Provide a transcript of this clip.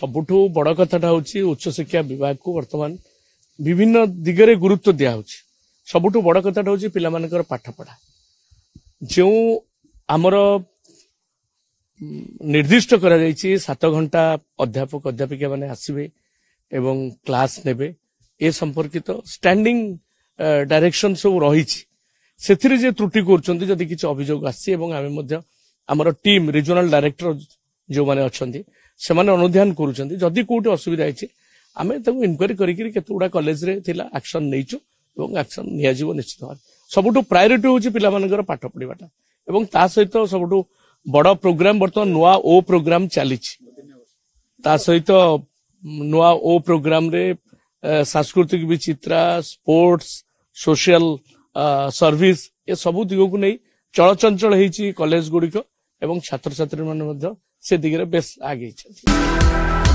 ସବୁଠୁ ବଡ଼ କଥାଟା ହେଉଛି ଉଚ୍ଚଶିକ୍ଷା ବିଭାଗକୁ ବର୍ତ୍ତମାନ ବିଭିନ୍ନ ଦିଗରେ ଗୁରୁତ୍ୱ ଦିଆହେଉଛି ସବୁଠୁ ବଡ଼ କଥାଟା ହେଉଛି ପିଲାମାନଙ୍କର ପାଠପଢ଼ା ଯେଉଁ ଆମର ନିର୍ଦ୍ଦିଷ୍ଟ କରାଯାଇଛି ସାତ ଘଣ୍ଟା ଅଧ୍ୟାପକ ଅଧ୍ୟାପିକା ମାନେ ଆସିବେ ଏବଂ କ୍ଲାସ୍ ନେବେ ଏ ସମ୍ପର୍କିତ ଷ୍ଟାଣ୍ଡିଂ ଡାଇରେକ୍ସନ୍ ସବୁ ରହିଛି ସେଥିରେ ଯିଏ ତ୍ରୁଟି କରୁଛନ୍ତି ଯଦି କିଛି ଅଭିଯୋଗ ଆସିଛି ଏବଂ ଆମେ ମଧ୍ୟ ଆମର ଟିମ୍ ରିଜିଓନାଲ୍ ଡାଇରେକ୍ଟର ଯେଉଁମାନେ ଅଛନ୍ତି ସେମାନେ ଅନୁଧ୍ୟାନ କରୁଛନ୍ତି ଯଦି କୋଉଠି ଅସୁବିଧା ହେଇଛି ଆମେ ତାକୁ ଇନକ୍ୱାରି କରିକିରି କେତେଗୁଡ଼ା କଲେଜରେ ଥିଲା ଆକ୍ସନ ନେଇଛୁ ଏବଂ ଆକ୍ସନ ନିଆଯିବ ନିଶ୍ଚିତ ଭାବରେ ସବୁଠୁ ପ୍ରାୟୋରିଟି ହେଉଛି ପିଲାମାନଙ୍କର ପାଠ ପଢ଼ିବାଟା ଏବଂ ତା ସହିତ ସବୁଠୁ ବଡ଼ ପ୍ରୋଗ୍ରାମ ବର୍ତ୍ତମାନ ନୂଆ ଓ ପ୍ରୋଗ୍ରାମ ଚାଲିଛି ତା ସହିତ ନୂଆ ଓ ପ୍ରୋଗ୍ରାମରେ ସାଂସ୍କୃତିକ ବିଚିତ୍ରା ସ୍ପୋର୍ଟସ ସୋସିଆଲ ସର୍ଭିସ ଏସବୁ ଦିଗକୁ ନେଇ ଚଳଚଞ୍ଚଳ ହେଇଛି କଲେଜ ଗୁଡ଼ିକ ଏବଂ ଛାତ୍ରଛାତ୍ରୀମାନେ ମଧ୍ୟ সেদিকে বেশ আগেই চলছে